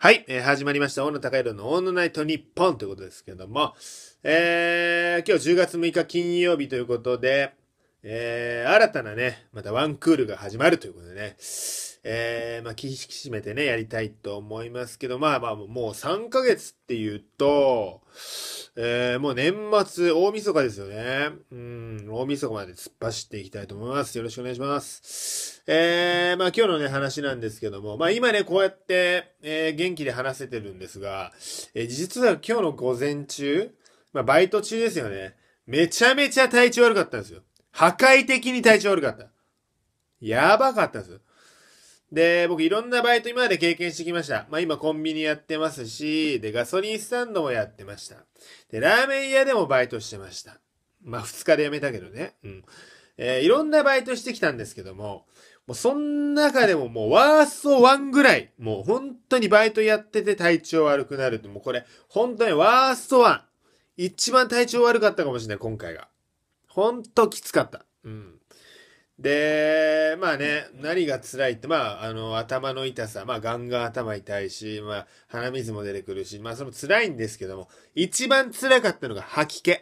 はい、えー、始まりました。大野隆弘のオーナイトニッポンということですけども、えー、今日10月6日金曜日ということで、えー、新たなね、またワンクールが始まるということでね、えー、まあ、引き締めてね、やりたいと思いますけど、まあまあ、もう3ヶ月っていうと、えー、もう年末、大晦日ですよね。うん、大晦日まで突っ走っていきたいと思います。よろしくお願いします。えー、まあ今日のね、話なんですけども、まあ今ね、こうやって、えー、元気で話せてるんですが、えー、実は今日の午前中、まあバイト中ですよね。めちゃめちゃ体調悪かったんですよ。破壊的に体調悪かった。やばかったんですよ。で、僕いろんなバイト今まで経験してきました。まあ今コンビニやってますし、で、ガソリンスタンドもやってました。で、ラーメン屋でもバイトしてました。まあ2日で辞めたけどね。うん。えー、いろんなバイトしてきたんですけども、もうそん中でももうワーストワンぐらい、もう本当にバイトやってて体調悪くなるって、もうこれ本当にワーストワン。一番体調悪かったかもしれない、今回が。ほんときつかった。うん。で、まあね、何が辛いって、まあ、あの、頭の痛さ、まあ、ガンガン頭痛いし、まあ、鼻水も出てくるし、まあ、それも辛いんですけども、一番辛かったのが吐き気。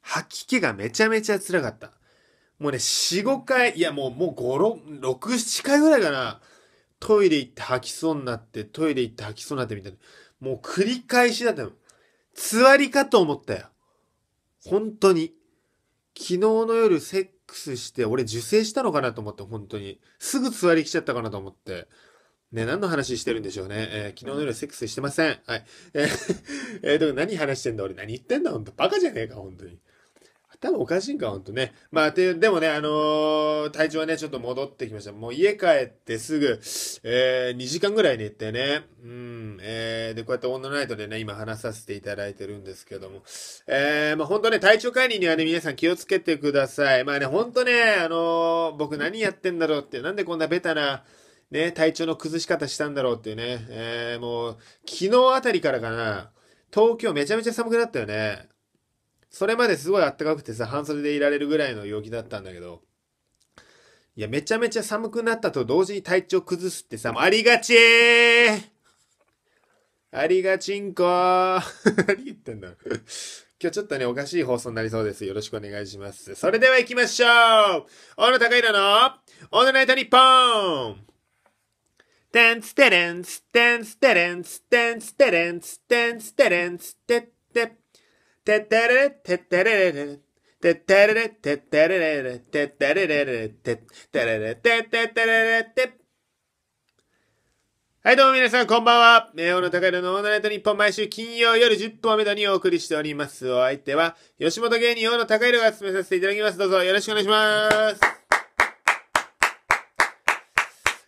吐き気がめちゃめちゃ辛かった。もうね、4、5回、いや、もう、もう5、6、6、7回ぐらいかな。トイレ行って吐きそうになって、トイレ行って吐きそうになってみたいな。もう繰り返しだったの。つわりかと思ったよ。本当に。昨日の夜、せっックスして、俺受精したのかなと思って、本当に。すぐ座り来ちゃったかなと思って。ね、何の話してるんでしょうね。えー、昨日の夜セックスしてません。はい。えー、えー、でも何話してんだ俺何言ってんだ本当バカじゃねえか、本当に。多分おかしいんか、ほんとね。まあ、て、でもね、あのー、体調はね、ちょっと戻ってきました。もう家帰ってすぐ、えー、2時間ぐらい寝てね、うん、えー、で、こうやってオンナイトでね、今話させていただいてるんですけども、えー、まあ本当ね、体調管理にはね、皆さん気をつけてください。まあね、本当ね、あのー、僕何やってんだろうって、なんでこんなベタな、ね、体調の崩し方したんだろうっていうね、えー、もう、昨日あたりからかな、東京めちゃめちゃ寒くなったよね。それまですごいあったかくてさ、半袖でいられるぐらいの陽気だったんだけど、いや、めちゃめちゃ寒くなったと同時に体調崩すってさ、ありがちーありがちんこー 何言ってんだ今日ちょっとね、おかしい放送になりそうです。よろしくお願いします。それでは行きましょう小野高弘のオールナイトニッポンテンステレンス、テンステレンス、テンステレンス、テンステレンス、テッテッてってれれ、てってれれれ。てってれれ、てってれれれ。てってれれれ。てってれれ、てってってれれ、て。はい、どうも皆さん、こんばんは。名王の高井のオーナイト日本毎週金曜夜10分をめどにお送りしております。お相手は、吉本芸人王の高井が進めさせていただきます。どうぞよろしくお願いします。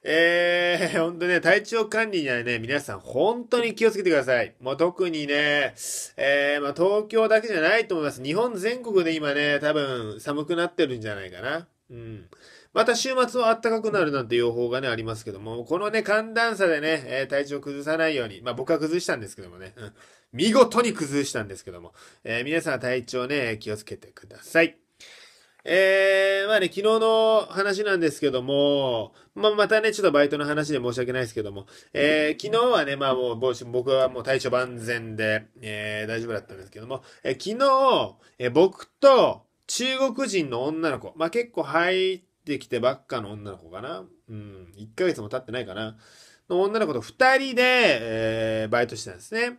えー、ほんとね、体調管理にはね、皆さん本当に気をつけてください。もう特にね、えー、まあ、東京だけじゃないと思います。日本全国で今ね、多分寒くなってるんじゃないかな。うん。また週末は暖かくなるなんて予報がね、ありますけども、このね、寒暖差でね、えー、体調崩さないように、まあ僕は崩したんですけどもね、うん、見事に崩したんですけども、えー、皆さん体調ね、気をつけてください。えー、まあね、昨日の話なんですけども、まあ、またね、ちょっとバイトの話で申し訳ないですけども、えー、昨日はね、まあもう、僕はもう対処万全で、えー、大丈夫だったんですけども、えー、昨日、えー、僕と中国人の女の子、まあ結構入ってきてばっかの女の子かな、うん、1ヶ月も経ってないかな、の女の子と2人で、えー、バイトしてたんですね。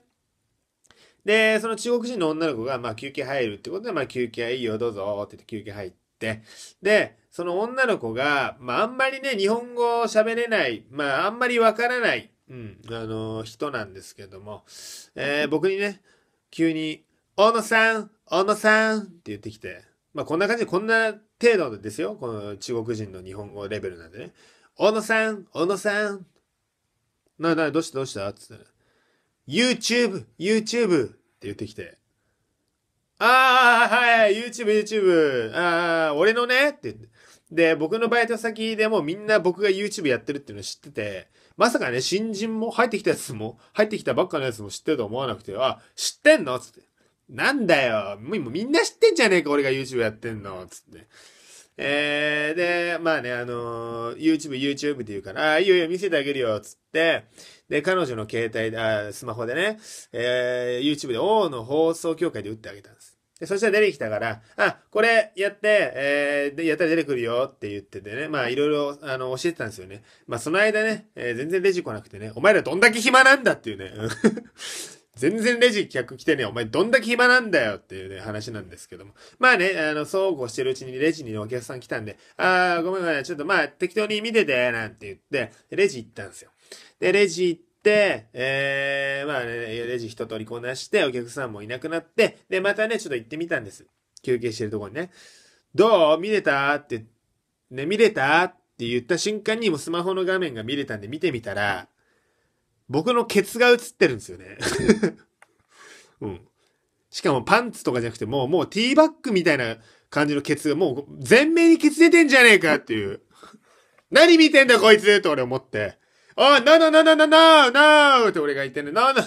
で、その中国人の女の子が、まあ、休憩入るってことで、まあ、休憩いいよ、どうぞ、って言って休憩入って、で、その女の子が、まあ、あんまりね、日本語喋れない、まあ、あんまりわからない、うん、あのー、人なんですけども、えー、僕にね、急に、小野さん小野さんって言ってきて、まあ、こんな感じで、こんな程度ですよ、この中国人の日本語レベルなんでね。小野さん小野さんな、な、どうしたどうしたつって、ね、YouTube!YouTube! YouTube って言ってきて、ああ、はい、YouTube、YouTube、ああ、俺のね、ってで、僕のバイト先でもみんな僕が YouTube やってるっていうの知ってて、まさかね、新人も入ってきたやつも、入ってきたばっかのやつも知ってると思わなくて、あ、知ってんのつって。なんだよ、もうみんな知ってんじゃねえか、俺が YouTube やってんのつって。えー、で、まあね、あのー、YouTube、YouTube って言うから、ああ、いいよいいよ、見せてあげるよ、つって、で、彼女の携帯で、あスマホでね、えー、YouTube で、王の放送協会で打ってあげたんです。で、そしたら出てきたから、あ、これやって、えー、で、やったら出てくるよって言っててね、まあいろいろ、あの、教えてたんですよね。まあその間ね、えー、全然レジ来なくてね、お前らどんだけ暇なんだっていうね。全然レジ客来てねお前どんだけ暇なんだよっていうね、話なんですけども。まあね、あの、そうこうしてるうちにレジにお客さん来たんで、あー、ごめんごめん、ちょっとまあ適当に見てて、なんて言って、レジ行ったんですよ。で、レジ行って、えー、まあ、ね、レジ一通りこなして、お客さんもいなくなって、で、またね、ちょっと行ってみたんです。休憩してるとこにね。どう見れたって、ね、見れたって言った瞬間にもうスマホの画面が見れたんで見てみたら、僕のケツが映ってるんですよね。うん。しかもパンツとかじゃなくて、もう、もうティーバッグみたいな感じのケツが、もう全面にケツ出てんじゃねえかっていう。何見てんだこいつと俺思って。あ、なななななななって俺が言ってんの、ななな、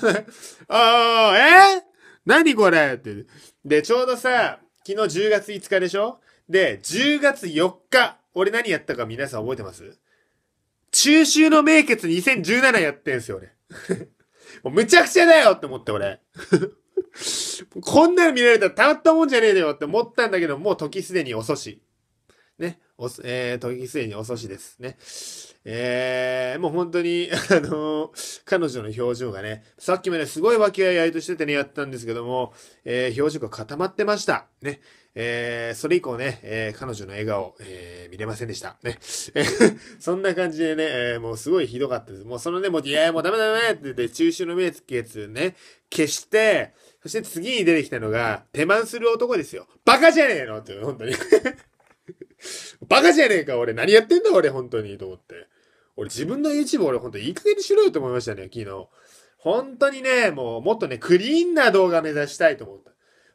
あー、えー、何これって。で、ちょうどさ、昨日10月5日でしょで、10月4日、俺何やったか皆さん覚えてます中秋の名月2017やってんすよ、俺。もうむちゃくちゃだよって思って、俺。こんなの見られたらたまったもんじゃねえだよって思ったんだけど、もう時すでに遅し。ね、おえー、時すでに遅しですね。えー、もう本当に、あのー、彼女の表情がね、さっきまですごい和気あいあいとしててね、やったんですけども、えー、表情が固まってました。ね。えー、それ以降ね、えー、彼女の笑顔、えー、見れませんでした。ね。そんな感じでね、えー、もうすごいひどかったです。もうそのね、もう、いやもうダメだメって言って、中秋の目つやつね、消して、そして次に出てきたのが、手満する男ですよ。バカじゃねえのって、本当にバカじゃねえか、俺。何やってんだ、俺、本当に。と思って。俺、自分の YouTube、俺、本当いい加減にしろよと思いましたね、昨日。本当にね、もう、もっとね、クリーンな動画目指したいと思った。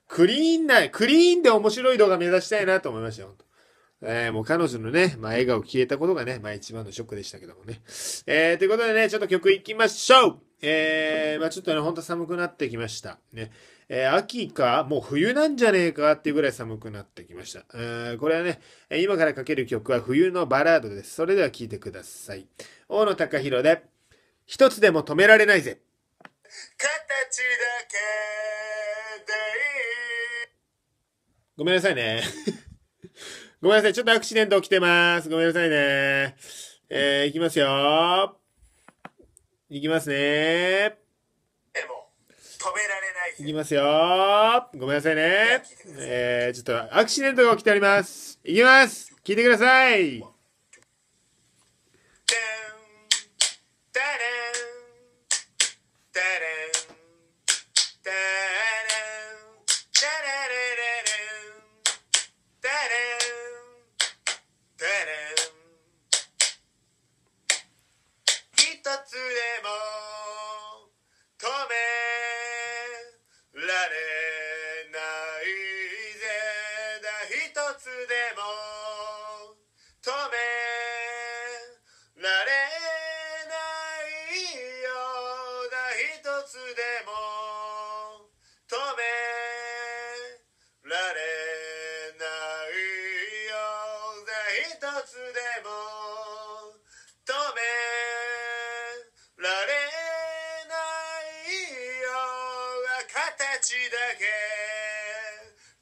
クリーンな、クリーンで面白い動画目指したいなと思いましたよ、えー、もう彼女のね、まあ、笑顔消えたことがね、まあ、一番のショックでしたけどもね。えー、ということでね、ちょっと曲いきましょうえー、まあ、ちょっとね、ほんと寒くなってきました。ね。えー、秋か、もう冬なんじゃねえかっていうぐらい寒くなってきました。えー、これはね、今からかける曲は冬のバラードです。それでは聴いてください。大野隆弘で、一つでも止められないぜ。形だけでごめんなさいね。ごめんなさい。ちょっとアクシデント起きてます。ごめんなさいね。えー、いきますよ。いきますね。いきますよごめんなさいね。えー、ちょっとアクシデントが起きております。いきます聞いてください一つでも止めつでも止められないよな形だけ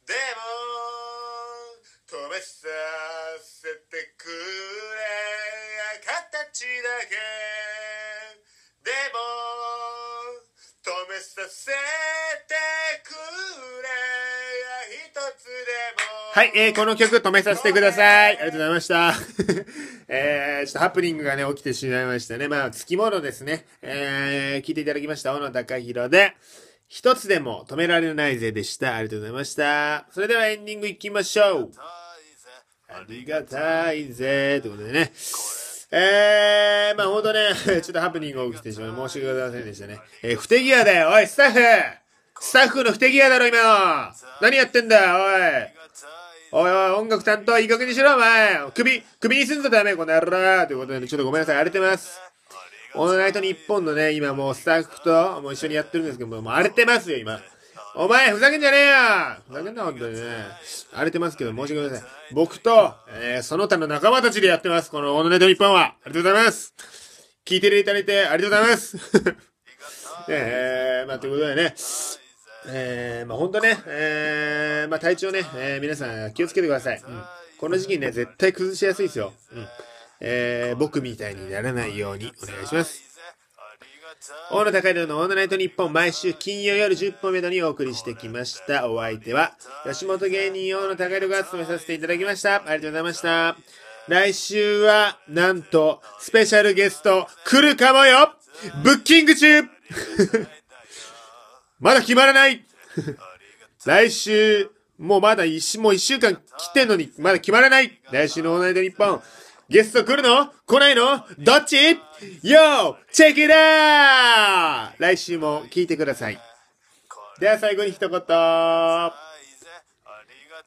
でも止めさせてくれ形だけでも止めさせてはい、えー、この曲止めさせてください。ありがとうございました。えー、ちょっとハプニングがね、起きてしまいましたね。まあ、つきものですね。えー、聞いていただきました。小野高弘で、一つでも止められないぜでした。ありがとうございました。それではエンディングいきましょう。ありがたいぜ。ということでね。えー、まあほんとね、ちょっとハプニングが起きてしまい、申し訳ございませんでしたね。えー、不手際だよ、おい、スタッフスタッフの不手際だろ、今の何やってんだよ、おいおいおい、音楽担当、んいい加減にしろ、お前首、首にすんぞ、ダメ、この野郎ということで、ね、ちょっとごめんなさい、荒れてます。オールナイト日本のね、今もうスタッフともう一緒にやってるんですけども、もう荒れてますよ、今。お前、ふざけんじゃねえよふざけんな、ほんとにね。荒れてますけど、申し訳ございません。僕と、えー、その他の仲間たちでやってます、このオールナイト日本は。ありがとうございます。聞いていただいてありがとうございます。えー、まあ、ということでね、えー、まあ、本当ね、えー、まあ、体調ね、えー、皆さん気をつけてください。うん、この時期ね、絶対崩しやすいですよ。うん、えー、僕みたいにならないようにお願いします。大野高弘のオールナイトニッポン毎週金曜夜10本目どにお送りしてきました。お相手は、吉本芸人大野高井が務めさせていただきました。ありがとうございました。来週は、なんと、スペシャルゲスト、来るかもよブッキング中まだ決まらない来週、もうまだ一もう一週間来てんのに、まだ決まらない来週のオーナイト日本、ゲスト来るの来ないのどっち ?Yo! チェキだー来週も聞いてください。では最後に一言。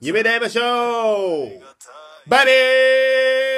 夢で会いましょうバイビー